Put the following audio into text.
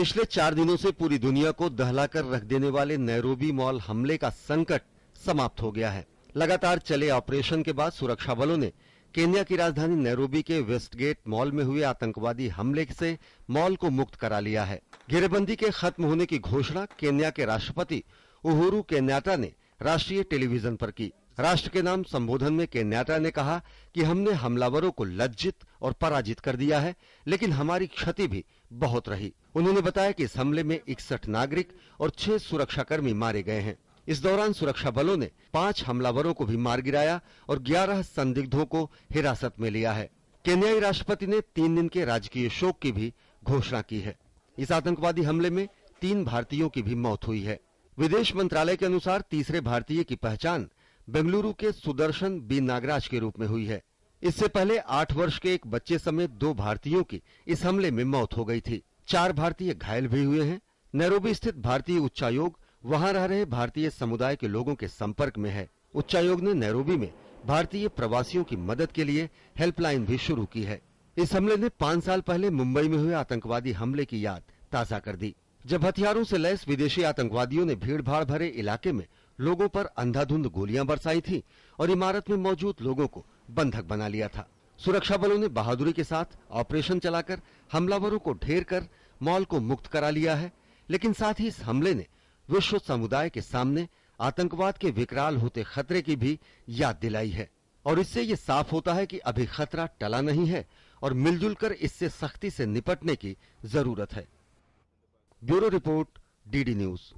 पिछले चार दिनों से पूरी दुनिया को दहलाकर रख देने वाले नैरोबी मॉल हमले का संकट समाप्त हो गया है लगातार चले ऑपरेशन के बाद सुरक्षा बलों ने केन्या की राजधानी नैरोबी के वेस्टगेट मॉल में हुए आतंकवादी हमले से मॉल को मुक्त करा लिया है घेरेबंदी के खत्म होने की घोषणा केन्या के राष्ट्रपति उहुरु केन्याटा ने राष्ट्रीय टेलीविजन पर की राष्ट्र के नाम संबोधन में केन्याटा ने कहा कि हमने हमलावरों को लज्जित और पराजित कर दिया है लेकिन हमारी क्षति भी बहुत रही उन्होंने बताया कि इस हमले में इकसठ नागरिक और छह सुरक्षाकर्मी मारे गए हैं इस दौरान सुरक्षा बलों ने पांच हमलावरों को भी मार गिराया और ग्यारह संदिग्धों को हिरासत में लिया है केन्याई राष्ट्रपति ने तीन दिन के राजकीय शोक की भी घोषणा की है इस आतंकवादी हमले में तीन भारतीयों की भी मौत हुई है विदेश मंत्रालय के अनुसार तीसरे भारतीय की पहचान बेंगलुरु के सुदर्शन बी नागराज के रूप में हुई है इससे पहले आठ वर्ष के एक बच्चे समेत दो भारतीयों की इस हमले में मौत हो गई थी चार भारतीय घायल भी हुए हैं नैरोबी स्थित भारतीय उच्चायोग वहां रह रहे भारतीय समुदाय के लोगों के संपर्क में है उच्चायोग ने नैरोबी में भारतीय प्रवासियों की मदद के लिए हेल्पलाइन भी शुरू की है इस हमले ने पाँच साल पहले मुंबई में हुए आतंकवादी हमले की याद ताजा कर दी जब हथियारों से लैस विदेशी आतंकवादियों ने भीड़ भाड़ भरे इलाके में लोगों पर अंधाधुंध गोलियां बरसाई थी और इमारत में मौजूद लोगों को बंधक बना लिया था सुरक्षा बलों ने बहादुरी के साथ ऑपरेशन चलाकर हमलावरों को ढेर कर मॉल को मुक्त करा लिया है लेकिन साथ ही इस हमले ने विश्व समुदाय के सामने आतंकवाद के विकराल होते खतरे की भी याद दिलाई है और इससे ये साफ होता है कि अभी खतरा टला नहीं है और मिलजुल कर इससे सख्ती से निपटने की जरूरत है ब्यूरो रिपोर्ट डीडी न्यूज़